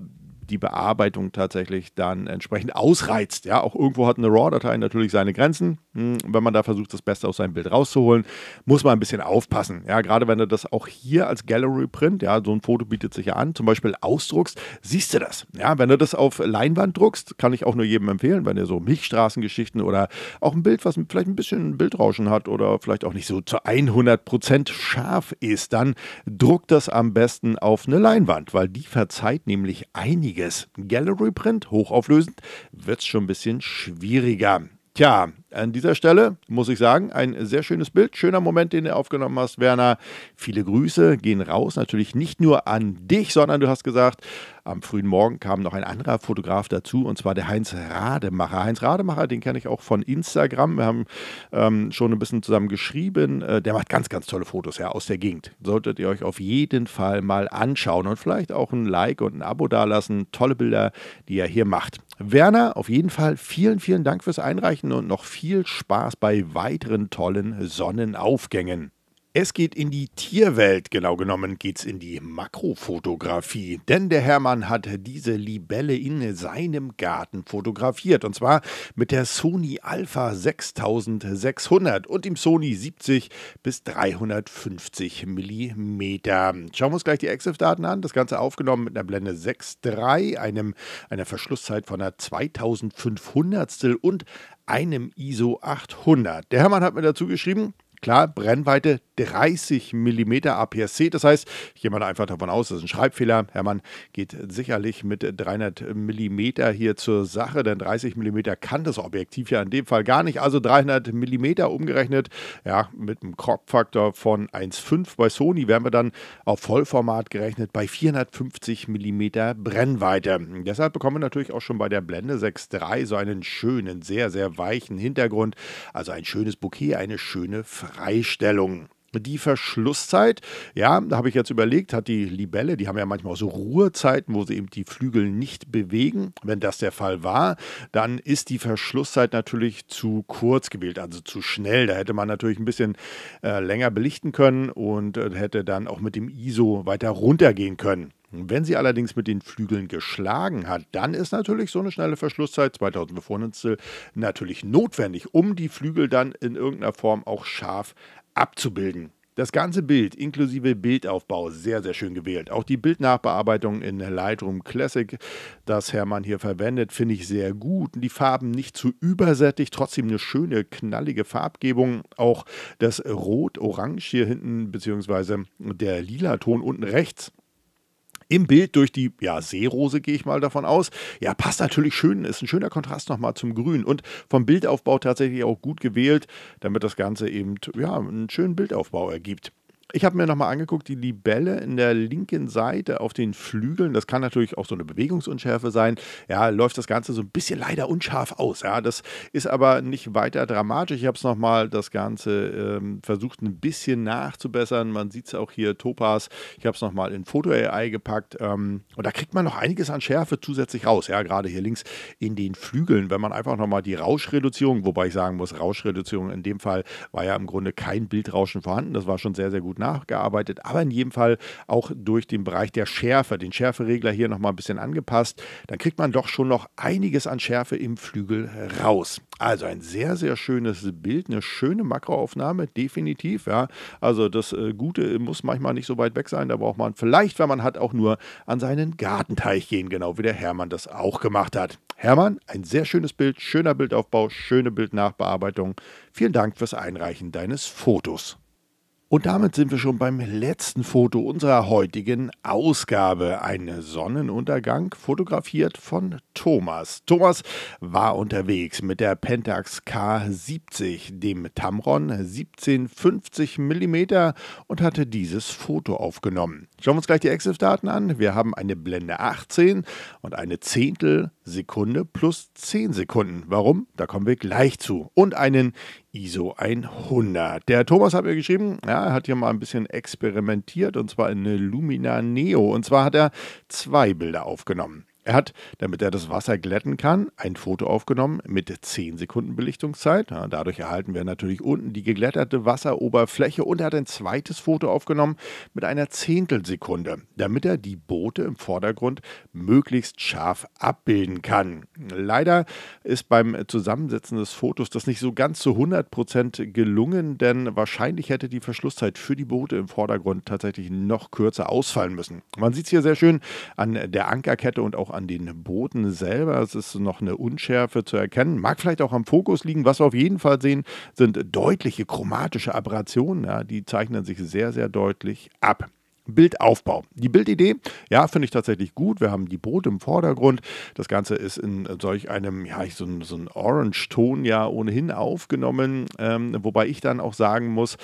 die Bearbeitung tatsächlich dann entsprechend ausreizt. Ja, auch irgendwo hat eine RAW-Datei natürlich seine Grenzen. Hm, wenn man da versucht, das Beste aus seinem Bild rauszuholen, muss man ein bisschen aufpassen. Ja, gerade wenn du das auch hier als Gallery-Print, ja, so ein Foto bietet sich ja an, zum Beispiel ausdruckst, siehst du das. Ja, wenn du das auf Leinwand druckst, kann ich auch nur jedem empfehlen, wenn ihr so Milchstraßengeschichten oder auch ein Bild, was vielleicht ein bisschen Bildrauschen hat oder vielleicht auch nicht so zu 100% scharf ist, dann druckt das am besten auf eine Leinwand, weil die verzeiht nämlich einige günstiges Gallery Print, hochauflösend, wird es schon ein bisschen schwieriger. Tja, an dieser Stelle muss ich sagen, ein sehr schönes Bild, schöner Moment, den du aufgenommen hast, Werner. Viele Grüße gehen raus, natürlich nicht nur an dich, sondern du hast gesagt, am frühen Morgen kam noch ein anderer Fotograf dazu, und zwar der Heinz Rademacher. Heinz Rademacher, den kenne ich auch von Instagram. Wir haben ähm, schon ein bisschen zusammen geschrieben. Äh, der macht ganz, ganz tolle Fotos ja, aus der Gegend. Solltet ihr euch auf jeden Fall mal anschauen und vielleicht auch ein Like und ein Abo dalassen. Tolle Bilder, die er hier macht. Werner, auf jeden Fall vielen, vielen Dank fürs Einreichen und noch viel viel Spaß bei weiteren tollen Sonnenaufgängen. Es geht in die Tierwelt, genau genommen geht's in die Makrofotografie, denn der Hermann hat diese Libelle in seinem Garten fotografiert und zwar mit der Sony Alpha 6600 und dem Sony 70 bis 350 mm. Schauen wir uns gleich die EXIF-Daten an, das Ganze aufgenommen mit einer Blende 6.3, einer Verschlusszeit von einer 2500 und einem ISO 800. Der Hermann hat mir dazu geschrieben, klar, Brennweite 30 mm APS-C. Das heißt, ich gehe mal einfach davon aus, das ist ein Schreibfehler. Hermann geht sicherlich mit 300 mm hier zur Sache, denn 30 mm kann das Objektiv ja in dem Fall gar nicht. Also 300 mm umgerechnet, ja, mit einem Crop-Faktor von 1,5 bei Sony wären wir dann auf Vollformat gerechnet bei 450 mm Brennweite. Deshalb bekommen wir natürlich auch schon bei der Blende 6.3 so einen schönen, sehr, sehr weichen Hintergrund. Also ein schönes Bouquet, eine schöne Freistellung die Verschlusszeit, ja, da habe ich jetzt überlegt, hat die Libelle, die haben ja manchmal auch so Ruhezeiten, wo sie eben die Flügel nicht bewegen. Wenn das der Fall war, dann ist die Verschlusszeit natürlich zu kurz gewählt, also zu schnell. Da hätte man natürlich ein bisschen äh, länger belichten können und äh, hätte dann auch mit dem ISO weiter runtergehen können. Wenn sie allerdings mit den Flügeln geschlagen hat, dann ist natürlich so eine schnelle Verschlusszeit 2000 Bevornitzel natürlich notwendig, um die Flügel dann in irgendeiner Form auch scharf abzubilden. Das ganze Bild inklusive Bildaufbau sehr, sehr schön gewählt. Auch die Bildnachbearbeitung in Lightroom Classic, das Hermann hier verwendet, finde ich sehr gut. Die Farben nicht zu übersättig, trotzdem eine schöne, knallige Farbgebung. Auch das Rot-Orange hier hinten, beziehungsweise der lila Ton unten rechts, im Bild durch die ja, Seerose, gehe ich mal davon aus. Ja, passt natürlich schön, ist ein schöner Kontrast nochmal zum Grün und vom Bildaufbau tatsächlich auch gut gewählt, damit das Ganze eben ja, einen schönen Bildaufbau ergibt. Ich habe mir nochmal angeguckt, die Libelle in der linken Seite auf den Flügeln, das kann natürlich auch so eine Bewegungsunschärfe sein, ja, läuft das Ganze so ein bisschen leider unscharf aus. Ja, das ist aber nicht weiter dramatisch. Ich habe es nochmal das Ganze ähm, versucht ein bisschen nachzubessern. Man sieht es auch hier, Topaz. Ich habe es nochmal in Foto AI gepackt ähm, und da kriegt man noch einiges an Schärfe zusätzlich raus. Ja, gerade hier links in den Flügeln, wenn man einfach nochmal die Rauschreduzierung, wobei ich sagen muss, Rauschreduzierung in dem Fall war ja im Grunde kein Bildrauschen vorhanden. Das war schon sehr, sehr gut gut nachgearbeitet, aber in jedem Fall auch durch den Bereich der Schärfe, den Schärferegler hier nochmal ein bisschen angepasst. Dann kriegt man doch schon noch einiges an Schärfe im Flügel raus. Also ein sehr, sehr schönes Bild, eine schöne Makroaufnahme, definitiv. Ja. Also das äh, Gute muss manchmal nicht so weit weg sein. Da braucht man vielleicht, wenn man hat, auch nur an seinen Gartenteich gehen, genau wie der Hermann das auch gemacht hat. Hermann, ein sehr schönes Bild, schöner Bildaufbau, schöne Bildnachbearbeitung. Vielen Dank fürs Einreichen deines Fotos. Und damit sind wir schon beim letzten Foto unserer heutigen Ausgabe. Ein Sonnenuntergang, fotografiert von Thomas. Thomas war unterwegs mit der Pentax K70, dem Tamron 1750 mm und hatte dieses Foto aufgenommen. Schauen wir uns gleich die EXIF-Daten an. Wir haben eine Blende 18 und eine Zehntel Sekunde plus 10 Sekunden. Warum? Da kommen wir gleich zu. Und einen ISO 100. Der Thomas hat mir geschrieben, ja, er hat hier mal ein bisschen experimentiert und zwar in eine Lumina Neo. Und zwar hat er zwei Bilder aufgenommen. Er hat, damit er das Wasser glätten kann, ein Foto aufgenommen mit 10 Sekunden Belichtungszeit. Ja, dadurch erhalten wir natürlich unten die geglätterte Wasseroberfläche und er hat ein zweites Foto aufgenommen mit einer Zehntelsekunde, damit er die Boote im Vordergrund möglichst scharf abbilden kann. Leider ist beim Zusammensetzen des Fotos das nicht so ganz zu 100% gelungen, denn wahrscheinlich hätte die Verschlusszeit für die Boote im Vordergrund tatsächlich noch kürzer ausfallen müssen. Man sieht es hier sehr schön an der Ankerkette und auch an den Booten selber. Es ist noch eine Unschärfe zu erkennen. Mag vielleicht auch am Fokus liegen. Was wir auf jeden Fall sehen, sind deutliche chromatische Aberrationen. Ja, die zeichnen sich sehr, sehr deutlich ab. Bildaufbau. Die Bildidee, ja, finde ich tatsächlich gut. Wir haben die Boote im Vordergrund. Das Ganze ist in solch einem, ja, so, so ein Orange-Ton ja ohnehin aufgenommen. Ähm, wobei ich dann auch sagen muss,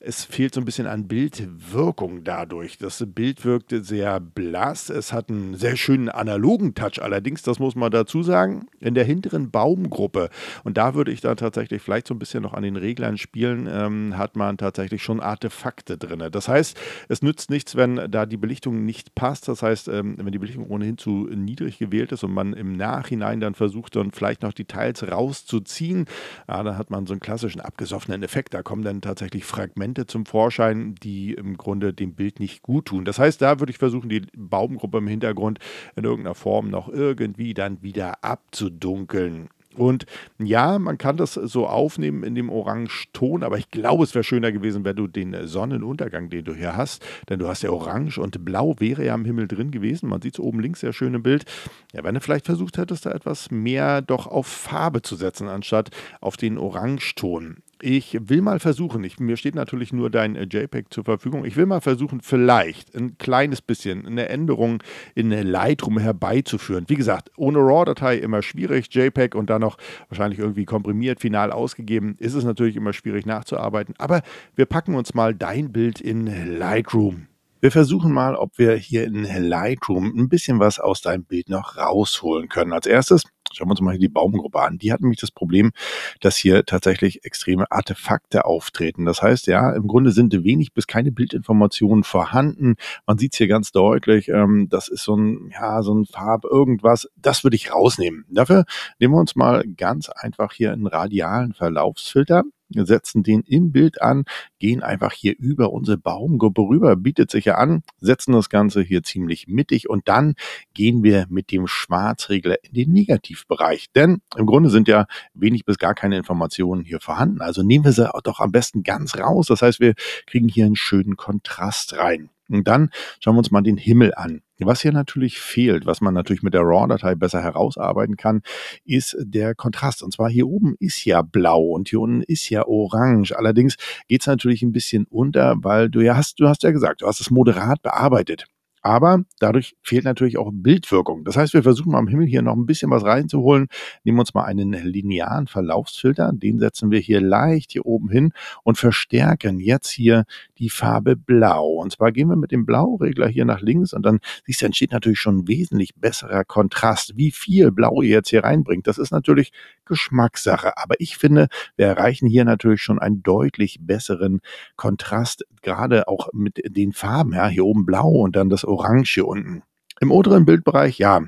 es fehlt so ein bisschen an Bildwirkung dadurch. Das Bild wirkte sehr blass. Es hat einen sehr schönen analogen Touch. Allerdings, das muss man dazu sagen, in der hinteren Baumgruppe. Und da würde ich da tatsächlich vielleicht so ein bisschen noch an den Reglern spielen, ähm, hat man tatsächlich schon Artefakte drin. Das heißt, es nützt nichts, wenn da die Belichtung nicht passt. Das heißt, ähm, wenn die Belichtung ohnehin zu niedrig gewählt ist und man im Nachhinein dann versucht, dann vielleicht noch Details rauszuziehen, ja, dann hat man so einen klassischen abgesoffenen Effekt. Da kommen dann tatsächlich Fragmente Elemente zum Vorschein, die im Grunde dem Bild nicht gut tun. Das heißt, da würde ich versuchen, die Baumgruppe im Hintergrund in irgendeiner Form noch irgendwie dann wieder abzudunkeln. Und ja, man kann das so aufnehmen in dem Orangeton, aber ich glaube, es wäre schöner gewesen, wenn du den Sonnenuntergang, den du hier hast, denn du hast ja Orange und Blau wäre ja am Himmel drin gewesen. Man sieht es oben links sehr schön im Bild. Ja, wenn du vielleicht versucht hättest, da etwas mehr doch auf Farbe zu setzen, anstatt auf den Orangeton. Ich will mal versuchen, ich, mir steht natürlich nur dein äh, JPEG zur Verfügung, ich will mal versuchen, vielleicht ein kleines bisschen eine Änderung in Lightroom herbeizuführen. Wie gesagt, ohne RAW-Datei immer schwierig, JPEG und dann noch wahrscheinlich irgendwie komprimiert, final ausgegeben, ist es natürlich immer schwierig nachzuarbeiten. Aber wir packen uns mal dein Bild in Lightroom. Wir versuchen mal, ob wir hier in Lightroom ein bisschen was aus deinem Bild noch rausholen können. Als erstes Schauen wir uns mal hier die Baumgruppe an. Die hat nämlich das Problem, dass hier tatsächlich extreme Artefakte auftreten. Das heißt, ja, im Grunde sind wenig bis keine Bildinformationen vorhanden. Man sieht es hier ganz deutlich. Ähm, das ist so ein, ja, so ein Farb, irgendwas. Das würde ich rausnehmen. Dafür nehmen wir uns mal ganz einfach hier einen radialen Verlaufsfilter setzen den im Bild an, gehen einfach hier über unsere Baumgruppe rüber, bietet sich ja an, setzen das Ganze hier ziemlich mittig und dann gehen wir mit dem Schwarzregler in den Negativbereich. Denn im Grunde sind ja wenig bis gar keine Informationen hier vorhanden. Also nehmen wir sie doch am besten ganz raus. Das heißt, wir kriegen hier einen schönen Kontrast rein. Und dann schauen wir uns mal den Himmel an. Was hier natürlich fehlt, was man natürlich mit der RAW-Datei besser herausarbeiten kann, ist der Kontrast. Und zwar hier oben ist ja blau und hier unten ist ja orange. Allerdings geht es natürlich ein bisschen unter, weil du ja hast, du hast ja gesagt, du hast es moderat bearbeitet. Aber dadurch fehlt natürlich auch Bildwirkung. Das heißt, wir versuchen am Himmel hier noch ein bisschen was reinzuholen. Nehmen uns mal einen linearen Verlaufsfilter. Den setzen wir hier leicht hier oben hin und verstärken jetzt hier die Farbe Blau. Und zwar gehen wir mit dem Blauregler hier nach links und dann siehst du, entsteht natürlich schon ein wesentlich besserer Kontrast, wie viel Blau ihr jetzt hier reinbringt. Das ist natürlich Geschmackssache. Aber ich finde, wir erreichen hier natürlich schon einen deutlich besseren Kontrast, gerade auch mit den Farben. Ja, hier oben Blau und dann das orange hier unten. Im oberen Bildbereich, ja,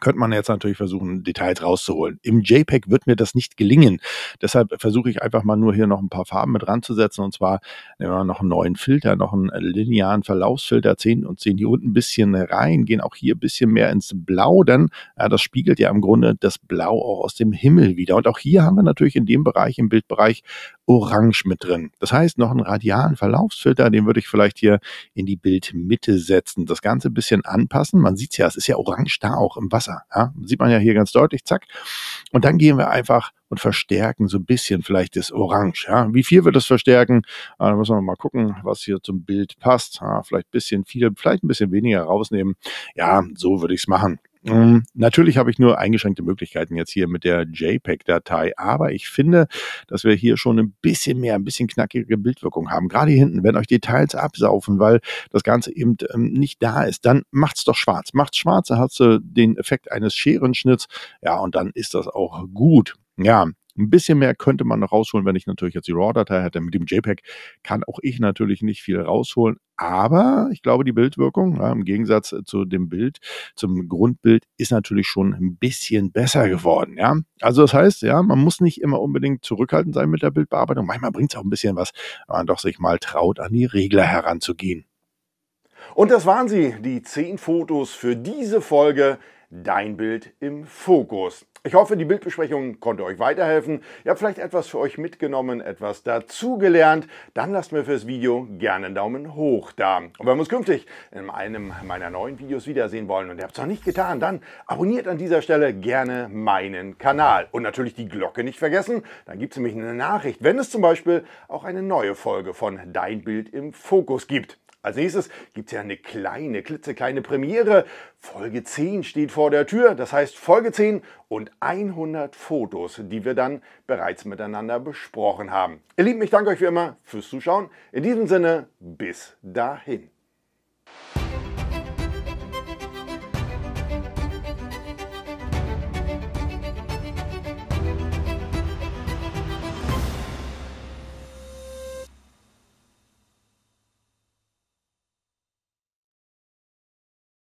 könnte man jetzt natürlich versuchen, Details rauszuholen. Im JPEG wird mir das nicht gelingen. Deshalb versuche ich einfach mal nur hier noch ein paar Farben mit ranzusetzen. Und zwar nehmen wir noch einen neuen Filter, noch einen linearen Verlaufsfilter, 10 und 10 hier unten ein bisschen rein, gehen auch hier ein bisschen mehr ins Blau, denn ja, das spiegelt ja im Grunde das Blau auch aus dem Himmel wieder. Und auch hier haben wir natürlich in dem Bereich, im Bildbereich, Orange mit drin. Das heißt, noch einen radialen Verlaufsfilter, den würde ich vielleicht hier in die Bildmitte setzen. Das Ganze ein bisschen anpassen. Man sieht es ja, es ist ja orange da auch im Wasser. Ja? Sieht man ja hier ganz deutlich, zack. Und dann gehen wir einfach und verstärken so ein bisschen vielleicht das Orange. Ja? Wie viel wird das verstärken, ah, da müssen wir mal gucken, was hier zum Bild passt. Ja, ah, vielleicht ein bisschen viel, vielleicht ein bisschen weniger rausnehmen. Ja, so würde ich es machen. Ähm, natürlich habe ich nur eingeschränkte Möglichkeiten jetzt hier mit der JPEG-Datei, aber ich finde, dass wir hier schon ein bisschen mehr, ein bisschen knackige Bildwirkung haben. Gerade hier hinten, wenn euch Details absaufen, weil das Ganze eben ähm, nicht da ist, dann macht's doch schwarz. Macht's schwarz, dann hast du den Effekt eines Scherenschnitts. Ja, und dann ist das auch gut. Ja, ein bisschen mehr könnte man noch rausholen, wenn ich natürlich jetzt die RAW-Datei hätte. Mit dem JPEG kann auch ich natürlich nicht viel rausholen. Aber ich glaube, die Bildwirkung ja, im Gegensatz äh, zu dem Bild, zum Grundbild, ist natürlich schon ein bisschen besser geworden. Ja? Also das heißt, ja, man muss nicht immer unbedingt zurückhaltend sein mit der Bildbearbeitung. Manchmal bringt es auch ein bisschen was, wenn man doch sich mal traut, an die Regler heranzugehen. Und das waren sie, die zehn Fotos für diese Folge Dein Bild im Fokus. Ich hoffe, die Bildbesprechung konnte euch weiterhelfen. Ihr habt vielleicht etwas für euch mitgenommen, etwas dazugelernt. Dann lasst mir fürs Video gerne einen Daumen hoch da. Und wenn wir uns künftig in einem meiner neuen Videos wiedersehen wollen und ihr habt es noch nicht getan, dann abonniert an dieser Stelle gerne meinen Kanal. Und natürlich die Glocke nicht vergessen. Dann gibt es nämlich eine Nachricht, wenn es zum Beispiel auch eine neue Folge von Dein Bild im Fokus gibt. Als nächstes gibt es ja eine kleine, klitzekleine Premiere. Folge 10 steht vor der Tür. Das heißt Folge 10 und 100 Fotos, die wir dann bereits miteinander besprochen haben. Ihr Lieben, ich danke euch wie immer fürs Zuschauen. In diesem Sinne, bis dahin.